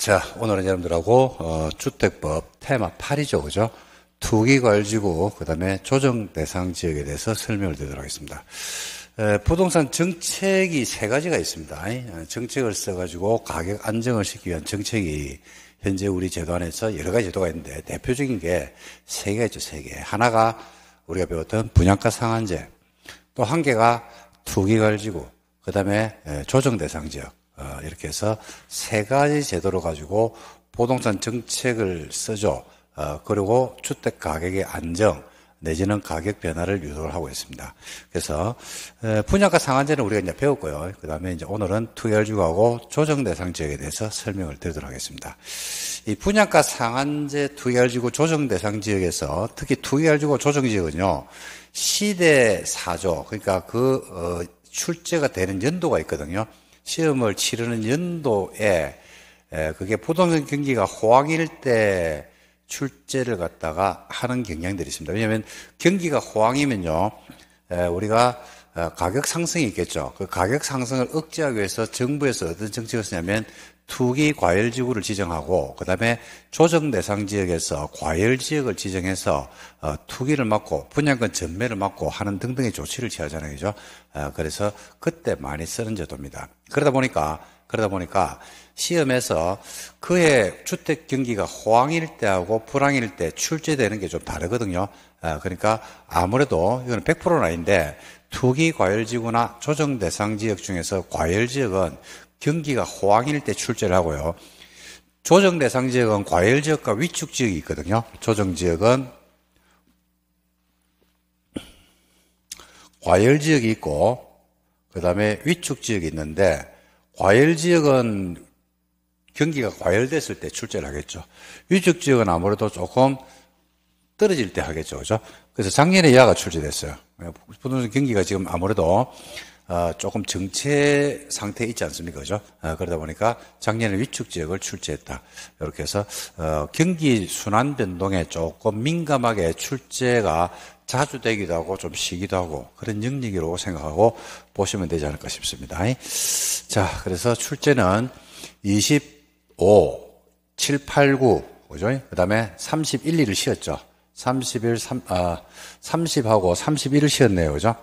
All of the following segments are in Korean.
자, 오늘은 여러분들하고 어, 주택법 테마 8이죠, 그죠? 투기 걸지고 그다음에 조정 대상 지역에 대해서 설명을 드리도록 하겠습니다. 에, 부동산 정책이 세 가지가 있습니다. 에, 어, 정책을 써가지고 가격 안정을 시키기 위한 정책이 현재 우리 제도 안에서 여러 가지 제도가 있는데 대표적인 게 세 개가 있죠, 세 개. 하나가 우리가 배웠던 분양가 상한제, 또 한 개가 투기 걸지고 그다음에 조정 대상 지역. 아, 이렇게 해서 세 가지 제도를 가지고 부동산 정책을 써줘. 아, 그리고 주택 가격의 안정 내지는 가격 변화를 유도를 하고 있습니다. 그래서 분양가 상한제는 우리가 이제 배웠고요. 그다음에 이제 오늘은 투기할주하고 조정 대상 지역에 대해서 설명을 드리도록 하겠습니다. 이 분양가 상한제 투기주고 조정 대상 지역에서 특히 투기주고 조정 지역은요. 시대 사조 그러니까 그 어, 출제가 되는 연도가 있거든요. 시험을 치르는 연도에 그게 부동산 경기가 호황일 때 출제를 갖다가 하는 경향들이 있습니다. 왜냐하면 경기가 호황이면요, 우리가 어, 가격 상승이 있겠죠. 그 가격 상승을 억제하기 위해서 정부에서 어떤 정책을 쓰냐면 투기 과열 지구를 지정하고 그다음에 조정 대상 지역에서 과열 지역을 지정해서 투기를 어, 막고 분양권 전매를 막고 하는 등등의 조치를 취하잖아요. 그죠? 어, 그래서 그때 많이 쓰는 제도입니다. 그러다 보니까 그러다 보니까 시험에서 그해 주택 경기가 호황일 때하고 불황일 때 출제되는 게 좀 다르거든요. 어, 그러니까 아무래도 이거는 100%는 아닌데 투기 과열 지구나 조정 대상 지역 중에서 과열 지역은 경기가 호황일 때 출제를 하고요. 조정 대상 지역은 과열 지역과 위축 지역이 있거든요. 조정 지역은 과열 지역이 있고 그다음에 위축 지역이 있는데 과열 지역은 경기가 과열됐을 때 출제를 하겠죠. 위축 지역은 아무래도 조금 떨어질 때 하겠죠. 그죠? 그래서 작년에 야가 출제됐어요. 예, 부동산 경기가 지금 아무래도 아, 조금 정체 상태에 있지 않습니까? 그죠? 아, 그러다 보니까 작년에 위축 지역을 출제했다. 이렇게 해서 어, 경기 순환 변동에 조금 민감하게 출제가 자주 되기도 하고 좀 쉬기도 하고 그런 영역이라고 생각하고 보시면 되지 않을까 싶습니다. 자, 그래서 출제는 25, 7, 8, 9, 그죠? 그 다음에 31일을 쉬었죠. 31, 3, 아, 30하고 31을 쉬었네요. 그죠?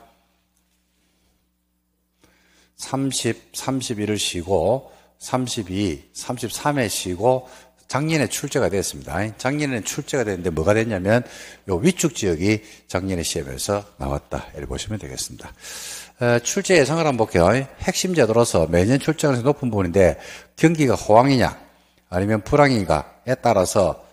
30, 31을 쉬고 32, 33에 쉬고 작년에 출제가 됐습니다. 작년에 출제가 됐는데 뭐가 됐냐면 요 위축 지역이 작년에 시험에서 나왔다. 이렇게 보시면 되겠습니다. 어, 출제 예상을 한번 볼게요. 핵심 제도로서 매년 출제하는 높은 부분인데 경기가 호황이냐 아니면 불황인가에 따라서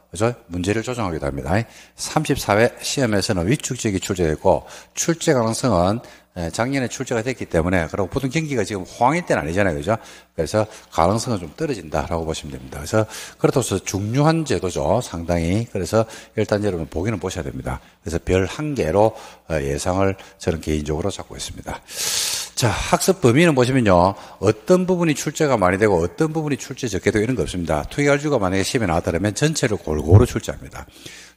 문제를 조정하기도 합니다. 34회 시험에서는 위축 지역이 출제됐고 출제 가능성은 예, 작년에 출제가 됐기 때문에 그리고 보통 경기가 지금 호황일 때는 아니잖아요, 그죠? 그래서 가능성은 좀 떨어진다라고 보시면 됩니다. 그래서 그렇다고 해서 중요한 제도죠, 상당히. 그래서 일단 여러분 보기는 보셔야 됩니다. 그래서 별 한 개로 어, 예상을 저는 개인적으로 잡고 있습니다. 자, 학습 범위는 보시면요. 어떤 부분이 출제가 많이 되고 어떤 부분이 출제 적게 되고 이런 거 없습니다. 투기할주가 만약에 시험에 나왔다면 전체를 골고루 출제합니다.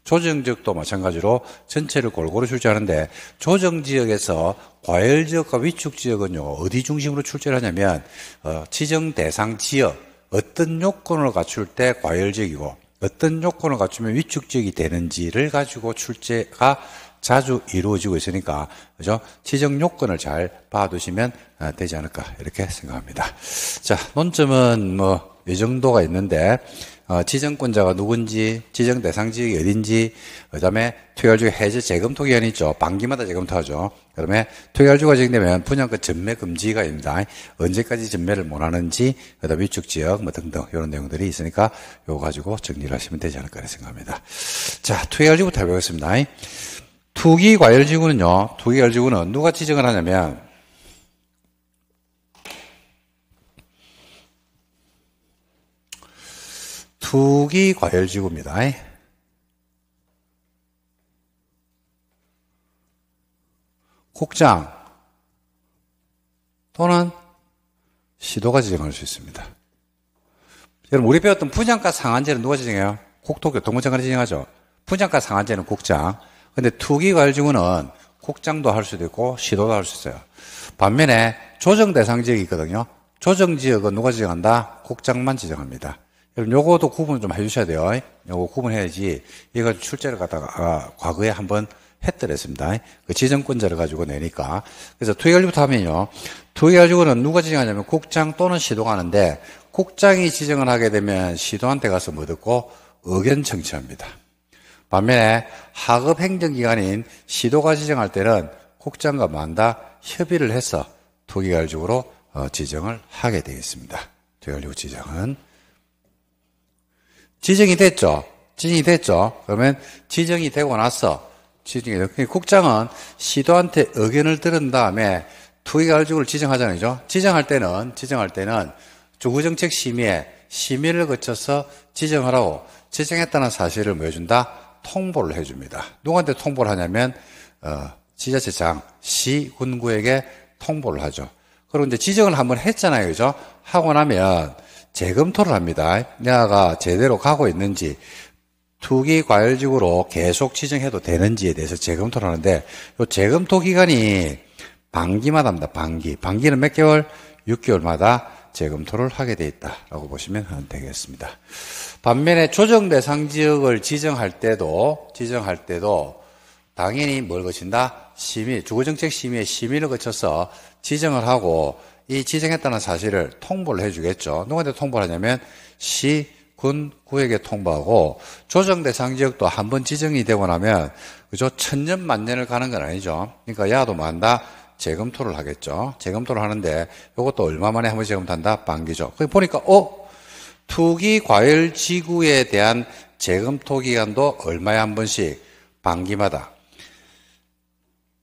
조정 지역도 마찬가지로 전체를 골고루 출제하는데 조정 지역에서 과열 지역과 위축 지역은요 어디 중심으로 출제를 하냐면 어, 지정 대상 지역 어떤 요건을 갖출 때 과열 지역이고 어떤 요건을 갖추면 위축 지역이 되는지를 가지고 출제가 자주 이루어지고 있으니까 그죠? 지정 요건을 잘 봐두시면 아, 되지 않을까 이렇게 생각합니다. 자 논점은 뭐 이 정도가 있는데 어, 지정권자가 누군지, 지정 대상 지역이 어딘지, 그 다음에 토결주 해제 재검토 기한이 있죠. 반기마다 재검토하죠. 그 다음에 토결주가 지정되면 분양권 전매 금지가 있습니다. 언제까지 전매를 못하는지, 그 다음에 위축 지역, 뭐 등등, 이런 내용들이 있으니까 요거 가지고 정리를 하시면 되지 않을까 생각합니다. 자, 토결주부터 해보겠습니다. 투기 과열지구는요, 투기 과열지구는 누가 지정을 하냐면, 투기 과열지구입니다. 국장 또는 시도가 지정할 수 있습니다. 여러분, 우리 배웠던 분양가 상한제는 누가 지정해요? 국토교통부장관이 지정하죠. 분양가 상한제는 국장, 근데 투기 갈증후는 국장도 할 수도 있고 시도도 할 수 있어요. 반면에 조정 대상 지역이 있거든요. 조정 지역은 누가 지정한다? 국장만 지정합니다. 여러분 요것도 구분을 좀 해주셔야 돼요. 요거 구분해야지 이거 출제를 갖다가 아, 과거에 한번 했더랬습니다. 그 지정권자를 가지고 내니까. 그래서 투기관리부터 하면요. 투기관리부는 누가 지정하냐면 국장 또는 시도가 하는데 국장이 지정을 하게 되면 시도한테 가서 뭐 듣고 의견 청취합니다. 반면에 하급 행정기관인 시도가 지정할 때는 국장과 만다 협의를 해서 투기갈죽으로 어, 지정을 하게 되겠습니다. 투기갈죽 지정은 지정이 됐죠. 지정이 됐죠. 그러면 지정이 되고 나서 지정이 됐고 국장은 시도한테 의견을 들은 다음에 투기갈죽을 지정하잖아요. 지정할 때는 지정할 때는 주구정책 심의에 심의를 거쳐서 지정하라고 지정했다는 사실을 보여준다. 통보를 해줍니다. 누구한테 통보를 하냐면 어, 지자체장, 시, 군구에게 통보를 하죠. 그리고 이제 지정을 한번 했잖아요, 그죠? 하고 나면 재검토를 합니다. 내가 제대로 가고 있는지 투기 과열지구로 계속 지정해도 되는지에 대해서 재검토를 하는데 이 재검토 기간이 반기마다 합니다. 반기. 반기는 몇 개월? 6개월마다 재검토를 하게 돼 있다라고 보시면 되겠습니다. 반면에 조정 대상 지역을 지정할 때도 지정할 때도 당연히 뭘 거친다? 심의, 주거정책 심의의 심의를 거쳐서 지정을 하고 이 지정했다는 사실을 통보를 해주겠죠. 누구한테 통보 하냐면 시, 군, 구에게 통보하고 조정 대상 지역도 한번 지정이 되고 나면 그죠? 천년 만년을 가는 건 아니죠. 그러니까 야도 만다, 재검토를 하겠죠. 재검토를 하는데 이것도 얼마 만에 한번재 검토한다? 반기죠. 그 보니까 어? 투기 과열 지구에 대한 재검토 기간도 얼마에 한 번씩 반기마다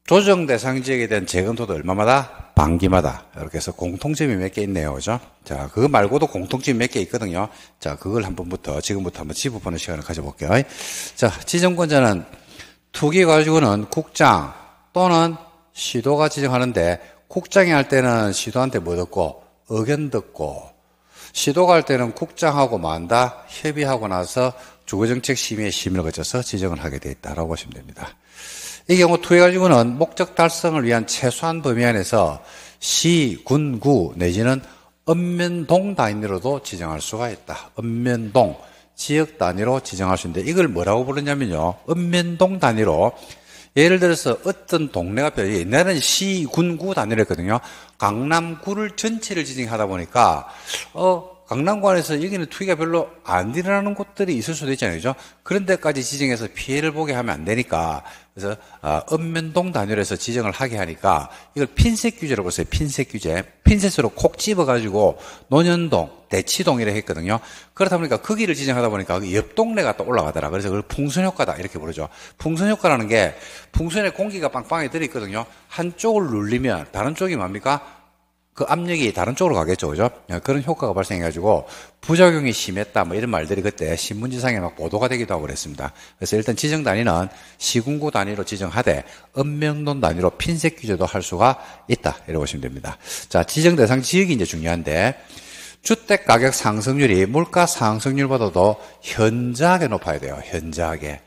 조정 대상 지역에 대한 재검토도 얼마마다? 반기마다. 이렇게 해서 공통점이 몇 개 있네요. 그죠? 자, 그거 말고도 공통점이 몇 개 있거든요. 자, 그걸 한 번부터, 지금부터 한번 짚어보는 시간을 가져볼게요. 자, 지정권자는 투기 가지고는 국장 또는 시도가 지정하는데 국장이 할 때는 시도한테 뭐 듣고 의견 듣고 시도가 할 때는 국장하고 만다 협의하고 나서 주거정책 심의에 심의를 거쳐서 지정을 하게 되어 있다라고 보시면 됩니다. 이 경우 투해 가지고는 목적 달성을 위한 최소한 범위 안에서 시, 군, 구 내지는 읍면동 단위로도 지정할 수가 있다. 읍면동 지역 단위로 지정할 수 있는데 이걸 뭐라고 부르냐면요. 읍면동 단위로 예를 들어서 어떤 동네가 별, 요 옛날에는 시, 군, 구 단위를 했거든요. 강남구를 전체를 지정하다 보니까, 어, 강남권에서 여기는 투기가 별로 안 일어나는 곳들이 있을 수도 있잖아요. 그죠? 그런 데까지 지정해서 피해를 보게 하면 안 되니까 그래서 어, 읍면동 단위로 해서 지정을 하게 하니까 이걸 핀셋 규제라고 했어요. 핀셋 규제. 핀셋으로 콕 집어가지고 논현동, 대치동이라 했거든요. 그렇다 보니까 거기를 그 지정하다 보니까 그 옆 동네가 또 올라가더라. 그래서 그걸 풍선효과다 이렇게 부르죠. 풍선효과라는 게 풍선에 공기가 빵빵히 들어있거든요. 한쪽을 눌리면 다른 쪽이 뭡니까? 그 압력이 다른 쪽으로 가겠죠, 그죠? 예, 그런 효과가 발생해가지고 부작용이 심했다, 뭐 이런 말들이 그때 신문지상에 막 보도가 되기도 하고 그랬습니다. 그래서 일단 지정 단위는 시군구 단위로 지정하되 읍명론 단위로 핀셋 규제도 할 수가 있다, 이렇게 보시면 됩니다. 자, 지정 대상 지역이 이제 중요한데 주택 가격 상승률이 물가 상승률보다도 현저하게 높아야 돼요, 현저하게.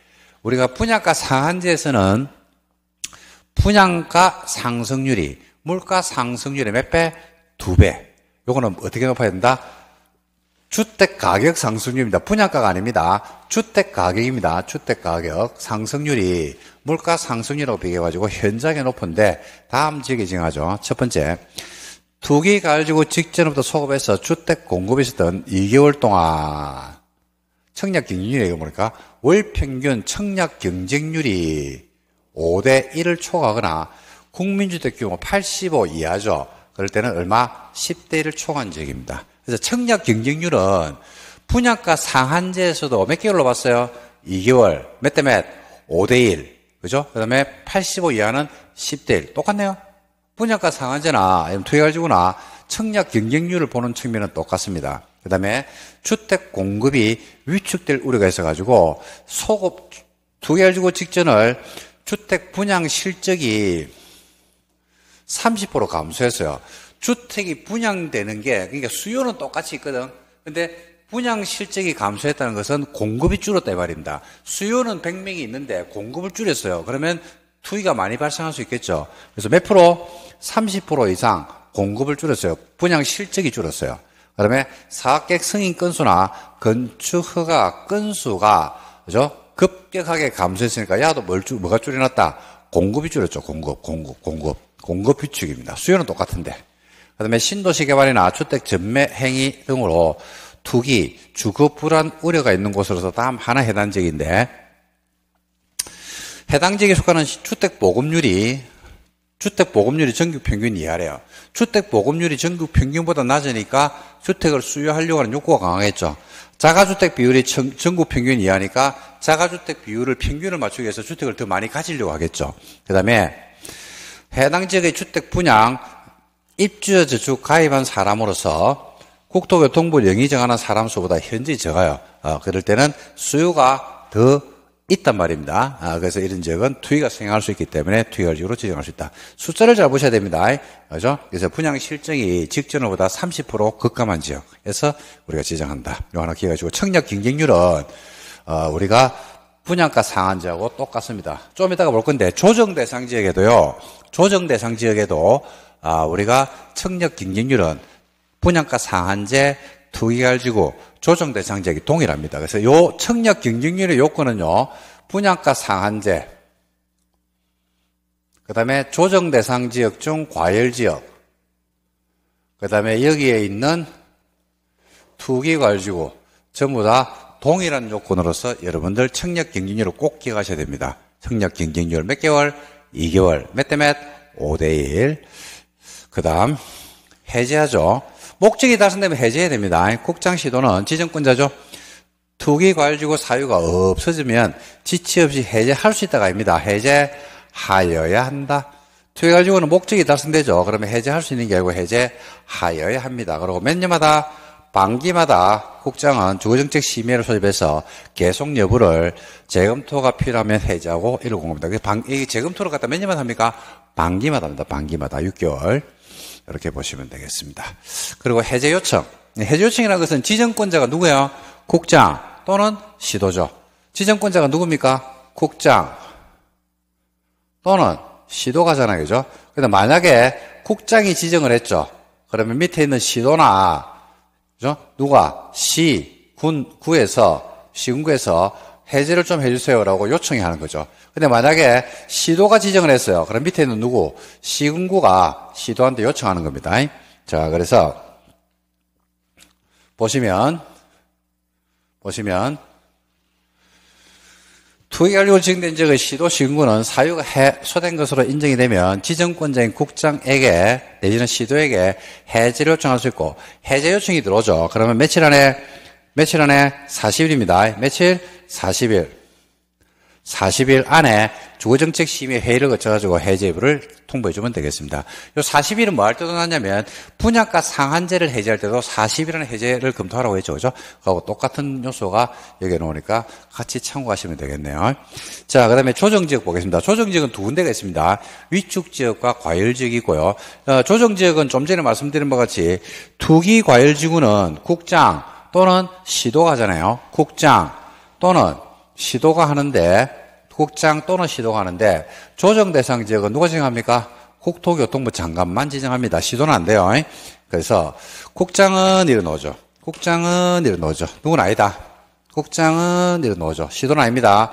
우리가 분양가 상한제에서는 분양가 상승률이 물가 상승률의 몇 배? 두 배. 요거는 어떻게 높아야 된다? 주택 가격 상승률입니다. 분양가가 아닙니다. 주택 가격입니다. 주택 가격 상승률이 물가 상승률하고 비교해가지고 현저하게 높은데 다음 지역이 증하죠. 첫 번째. 투기 가지고 직전부터 소급해서 주택 공급이 있었던 2개월 동안 청약 경쟁률이 이거 보니까 월 평균 청약 경쟁률이 5대 1을 초과하거나 국민주택 규모 85 이하죠. 그럴 때는 얼마? 1 0대를 초과한 지역입니다. 그래서 청약 경쟁률은 분양가 상한제에서도 몇 개월로 봤어요? 2개월. 몇 대 몇? 5대1. 그죠? 그 다음에 85 이하는 10대1. 똑같네요. 분양가 상한제나 투여가지고나 청약 경쟁률을 보는 측면은 똑같습니다. 그 다음에 주택 공급이 위축될 우려가 있어가지고 소급 투여가지고 직전을 주택 분양 실적이 30% 감소했어요. 주택이 분양되는 게 그러니까 수요는 똑같이 있거든. 근데 분양 실적이 감소했다는 것은 공급이 줄었다 이 말입니다. 수요는 100명이 있는데 공급을 줄였어요. 그러면 투기가 많이 발생할 수 있겠죠. 그래서 몇 프로? 30% 이상 공급을 줄였어요. 분양 실적이 줄었어요. 그다음에 사업객 승인 건수나 건축 허가 건수가 그죠? 급격하게 감소했으니까 야도 뭘 줄, 뭐가 줄여놨다. 공급이 줄였죠. 공급, 공급, 공급. 공급 비축입니다. 수요는 똑같은데. 그 다음에 신도시 개발이나 주택 전매 행위 등으로 투기, 주거 불안 우려가 있는 곳으로서 다음 하나 해당 지역인데 해당 지역에 속하는 주택 보급률이 주택 보급률이 전국 평균 이하래요. 주택 보급률이 전국 평균보다 낮으니까 주택을 수요하려고 하는 욕구가 강하겠죠. 자가주택 비율이 전국 평균 이하니까 자가주택 비율을 평균을 맞추기 위해서 주택을 더 많이 가지려고 하겠죠. 그 다음에 해당 지역의 주택 분양 입주자 저축 가입한 사람으로서 국토교통부 영의 정하는 사람 수보다 현지 적어요. 어, 그럴 때는 수요가 더 있단 말입니다. 아, 그래서 이런 지역은 투기가 생겨할수 있기 때문에 투기가지로 지정할 수 있다. 숫자를 잘 보셔야 됩니다. 그죠? 그래서 분양 실정이 직전보다 30% 급감한 지역에서 우리가 지정한다. 요 하나 기억해 주고 청약 경쟁률은 어, 우리가 분양가 상한제하고 똑같습니다. 좀 이따가 볼 건데 조정 대상 지역에도요. 조정 대상 지역에도 아, 우리가 청력 경쟁률은 분양가 상한제 투기갈지구 조정 대상 지역이 동일합니다. 그래서 요 청력 경쟁률의 요건은요 분양가 상한제 그 다음에 조정 대상 지역 중 과열 지역 그 다음에 여기에 있는 투기갈지구 전부 다 동일한 요건으로서 여러분들 청력 경쟁률을 꼭 기억하셔야 됩니다. 청력 경쟁률 몇 개월? 2개월, 몇 대 몇? 5대 1. 그 다음, 해제하죠. 목적이 달성되면 해제해야 됩니다. 국장 시도는 지정권자죠. 투기 과열지구 사유가 없어지면 지체 없이 해제할 수 있다가 아닙니다. 해제하여야 한다. 투기 과열지구는 목적이 달성되죠. 그러면 해제할 수 있는 게 아니고 해제하여야 합니다. 그리고 몇 년마다 반기마다 국장은 주거정책 심의를 소집해서 계속 여부를 재검토가 필요하면 해제하고 이런 공합니다. 이 재검토를 갖다 몇 년만 합니까? 반기마다 합니다. 반기마다 6개월 이렇게 보시면 되겠습니다. 그리고 해제 요청. 해제 요청이라는 것은 지정권자가 누구예요? 국장 또는 시도죠. 지정권자가 누굽니까? 국장 또는 시도가잖아요. 그죠? 근데 만약에 국장이 지정을 했죠. 그러면 밑에 있는 시도나 그죠? 누가 시, 군, 구에서, 시군구에서 해제를 좀 해주세요라고 요청이 하는 거죠. 근데 만약에 시도가 지정을 했어요. 그럼 밑에 있는 누구? 시군구가 시도한테 요청하는 겁니다. 자, 그래서 보시면, 보시면, 투기 알리고 지정된 역의 시도 시군구는 사유가 해소된 것으로 인정이 되면 지정권자인 국장에게 내지는 시도에게 해제를 요청할 수 있고 해제 요청이 들어오죠. 그러면 며칠 안에 며칠 안에 40일입니다. 며칠 40일. 40일 안에 주거정책심의 회의를 거쳐가지고 해제부를 통보해주면 되겠습니다. 요 40일은 뭐 할 때도 나냐면 분양가 상한제를 해제할 때도 40일은 해제를 검토하라고 했죠. 그죠? 그하고 똑같은 요소가 여기에 놓으니까 같이 참고하시면 되겠네요. 자, 그 다음에 조정지역 보겠습니다. 조정지역은 두 군데가 있습니다. 위축지역과 과열지역이고요. 어, 조정지역은 좀 전에 말씀드린 바와 같이 투기과열지구는 국장 또는 시도가잖아요. 국장 또는 시도가 하는데 국장 또는 시도가 하는데 조정 대상 지역은 누가 지 정합니까? 국토교통부 장관만 지정합니다. 시도는 안 돼요. 그래서 국장은 일어놓죠. 국장은 일어놓죠. 누군 아니다. 국장은 일어놓죠. 시도는 아닙니다.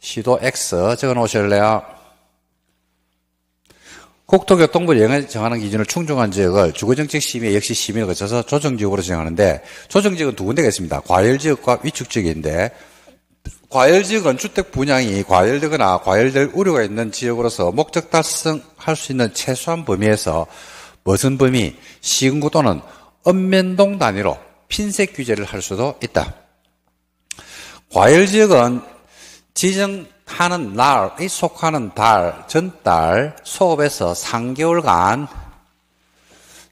시도 X 적어 놓으실래요? 국토교통부 영 정하는 기준을 충족한 지역을 주거정책 심의 역시 심의를 거쳐서 조정지역으로 정하는데 조정지역은 두 군데가 있습니다. 과열지역과 위축지역인데 과열지역 건주택 분양이 과열되거나 과열될 우려가 있는 지역으로서 목적 달성할 수 있는 최소한 범위에서 벗은 범위, 시군구 또는 읍면동 단위로 핀셋 규제를 할 수도 있다. 과열지역은 지정하는 날이 속하는 달, 전달, 소업에서 3개월간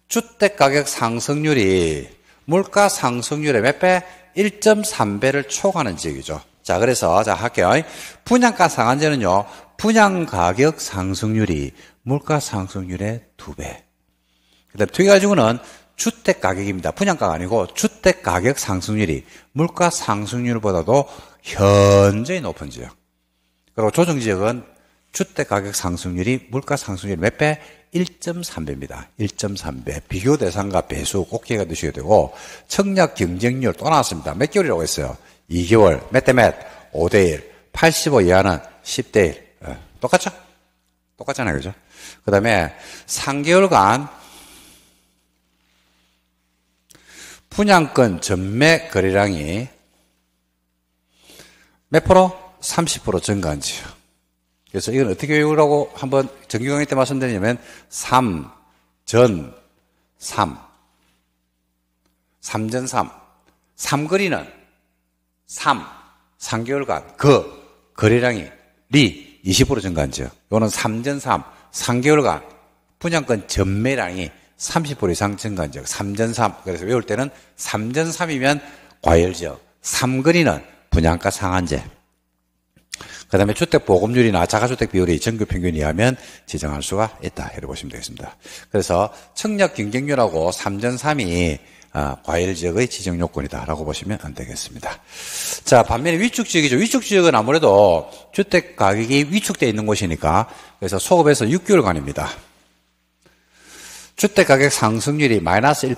주택가격 상승률이 물가 상승률의 몇 배? 1.3배를 초과하는 지역이죠. 자, 그래서 자 할게요. 분양가 상한제는요. 분양 가격 상승률이 물가 상승률의 두 배. 그다음 투기 가지고는 주택 가격입니다. 분양가가 아니고 주택 가격 상승률이 물가 상승률보다도 현저히 높은 지역. 그리고 조정 지역은 주택 가격 상승률이 물가 상승률 몇 배? 1.3배입니다. 1.3배. 비교 대상과 배수 꼭 기억해 두셔야 되고 청약 경쟁률 또 나왔습니다. 몇 개월이라고 했어요? 2개월, 몇 대 몇, 5대 1, 85 이하는 10대 1. 예, 똑같죠? 똑같잖아요. 그죠? 그 다음에 3개월간 분양권 전매 거래량이 몇 프로? 30% 증가한 지요. 그래서 이건 어떻게 외우라고 한번 정규강의 때 말씀드리냐면 3, 전, 3. 3전 3. 3거리는 3, 3개월간 그 거래량이 리20% 증가한 지 요거는 3전 3, 3개월간 분양권 전매량이 30% 이상 증가한 지역. 3전 3. 그래서 외울 때는 3전 3이면 과열 지역, 3근이는 분양가 상한제. 그 다음에 주택 보급률이나 자가주택 비율이 전국 평균 이하면 지정할 수가 있다. 이렇게 보시면 되겠습니다. 그래서 청약 경쟁률하고 3전 3이 아, 과일 지역의 지정 요건이다라고 보시면 안 되겠습니다. 자, 반면에 위축 지역이죠. 위축 지역은 아무래도 주택 가격이 위축되어 있는 곳이니까 그래서 소급에서 6개월간입니다. 주택 가격 상승률이 마이너스 1%.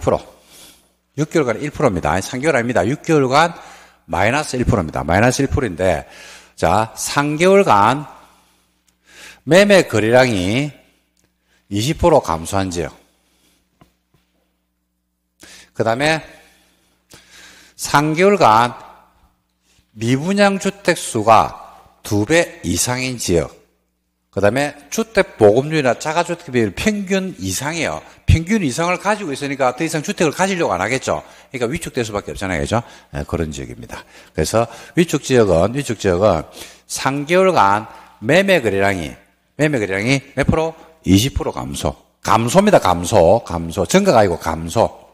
6개월간 1%입니다. 아니, 3개월 아닙니다. 6개월간 마이너스 1%입니다. 마이너스 1%인데 자, 3개월간 매매 거래량이 20% 감소한 지역. 그 다음에 3개월간 미분양 주택 수가 2배 이상인 지역. 그 다음에 주택 보급률이나 자가주택 비율 평균 이상이에요. 평균 이상을 가지고 있으니까 더 이상 주택을 가지려고 안 하겠죠. 그러니까 위축될 수밖에 없잖아요. 그죠? 네, 그런 지역입니다. 그래서 위축 지역은, 위축 지역은 3개월간 매매 거래량이, 매매 거래량이 몇 프로? 20% 감소. 감소입니다. 감소. 감소. 증가가 아니고 감소.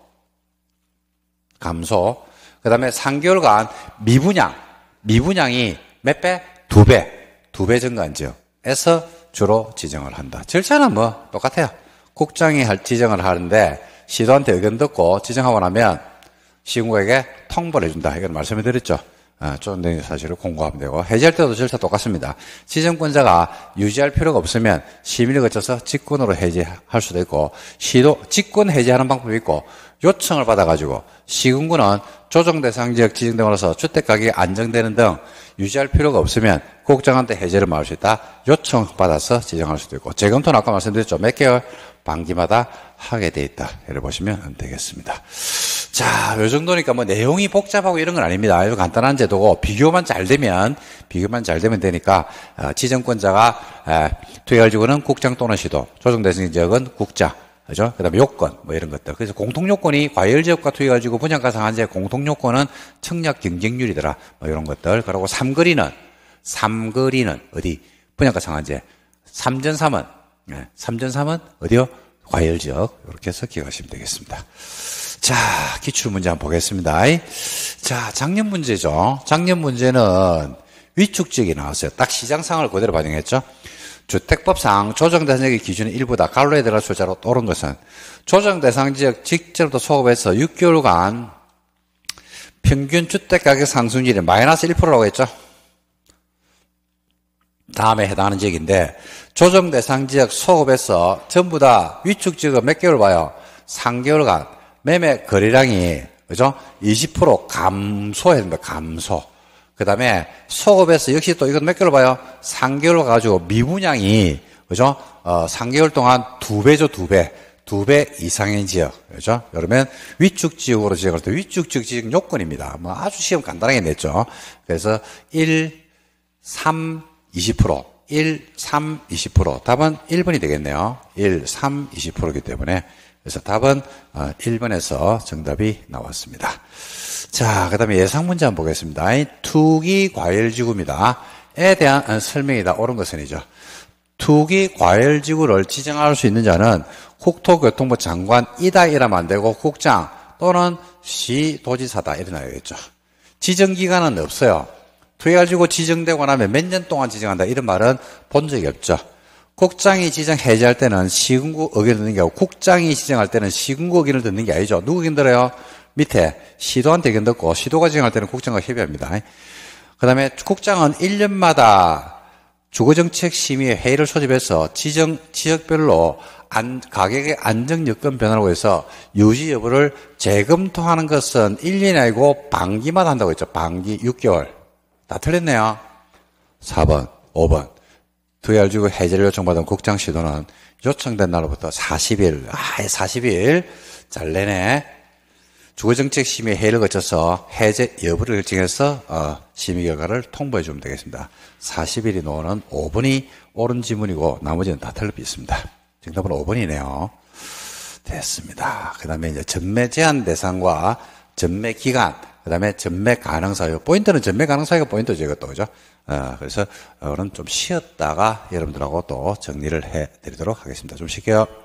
감소. 그 다음에 3개월간 미분양, 미분양이 몇 배? 두 배. 두 배 증가한지요. 에서 주로 지정을 한다. 절차는 뭐 똑같아요. 국장이 할 지정을 하는데 시도한테 의견 듣고 지정하고 나면 시군구에게 통보를 해준다. 이건 말씀을 드렸죠. 아, 좀내에 사실을 공고하면 되고 해지할 때도 절차 똑같습니다. 지정권자가 유지할 필요가 없으면 시민을 거쳐서 직권으로 해지할 수도 있고 시도 직권 해지하는 방법이 있고 요청을 받아가지고 시군구는 조정 대상 지역 지정됨으로서 주택 가격이 안정되는 등 유지할 필요가 없으면 국장한테 해제를 막을 수 있다. 요청 받아서 지정할 수도 있고 재검토는 아까 말씀드렸죠. 몇 개월 반기마다 하게 돼 있다. 예를 보시면 되겠습니다. 자, 요 정도니까 뭐 내용이 복잡하고 이런 건 아닙니다. 아주 간단한 제도고 비교만 잘 되면 비교만 잘 되면 되니까 어, 지정권자가 투여할 지구는 국장 또는 시도, 조정 대상 지역은 국장. 그죠? 그 다음에 요건, 뭐 이런 것들. 그래서 공통요건이 과열지역과 투여가지고 분양가 상한제 공통요건은 청약 경쟁률이더라. 뭐 이런 것들. 그리고 삼거리는, 삼거리는 어디? 분양가 상한제. 삼전삼은, 네. 예, 삼전삼은 어디요? 과열지역. 이렇게 해서 기억하시면 되겠습니다. 자, 기출 문제 한번 보겠습니다. 자, 작년 문제죠. 작년 문제는 위축지역이 나왔어요. 딱 시장상을 그대로 반영했죠. 주택법상 조정대상지역의 기준이 일부다. 갈로에 들어갈 숫자로 오른 것은 조정대상지역 직접도 소급해서 6개월간 평균 주택가격 상승률이 마이너스 1%라고 했죠. 다음에 해당하는 지역인데 조정 대상 지역 소급에서 전부 다 위축 지역 몇 개월 봐요? 3개월간 매매 거래량이 그죠? 20% 감소했는데 감소. 그 다음에 소급에서 역시 또 이건 몇 개월 봐요? 3개월 가지고 미분양이, 그죠? 어, 3개월 동안 2 배죠, 2 배. 두 배 이상인 지역. 그죠? 여러분, 위축 지역으로 지역할 때 위축 지역 요건입니다. 뭐 아주 시험 간단하게 냈죠. 그래서 1, 3, 20%. 1, 3, 20%. 답은 1번이 되겠네요. 1, 3, 20%이기 때문에 그래서 답은 1번에서 아, 정답이 나왔습니다. 자, 그 다음에 예상 문제 한번 보겠습니다. 투기 과열지구입니다. 에 대한 아, 설명이다. 옳은 것은이죠. 투기 과열지구를 지정할 수 있는 자는 국토교통부 장관이다 이라면 안 되고 국장 또는 시도지사다 이렇게 나와야겠죠. 지정기간은 없어요. 투기과열지구 지정되고 나면 몇 년 동안 지정한다 이런 말은 본 적이 없죠. 국장이 지정 해제할 때는 시군구 의견을 듣는 게 아니고 국장이 지정할 때는 시군구 의견을 듣는 게 아니죠. 누구 의견 들어요? 밑에 시도한테 의견 듣고 시도가 지정할 때는 국장과 협의합니다. 그 다음에 국장은 1년마다 주거정책심의 회의를 소집해서 지정, 지역별로 안, 가격의 안정여건 변화라고 해서 유지 여부를 재검토하는 것은 1년이 아니고 반기마다 한다고 했죠. 반기 6개월. 다 틀렸네요. 4번, 5번. VR주 해제를 요청받은 국장 시도는 요청된 날로부터 40일, 아예 40일, 잘내네 주거정책 심의 회의를 거쳐서 해제 여부를 결정해서 어, 심의 결과를 통보해 주면 되겠습니다. 40일이 놓는 5번이 옳은 지문이고 나머지는 다 틀릴 있습니다. 정답은 5번이네요. 됐습니다. 그 다음에 이제 전매 제한 대상과 전매 기간 그 다음에 전매 가능 사유. 포인트는 전매 가능 사유가 포인트죠, 이것도. 그죠? 어, 그래서, 오늘은 좀 쉬었다가 여러분들하고 또 정리를 해 드리도록 하겠습니다. 좀 쉴게요.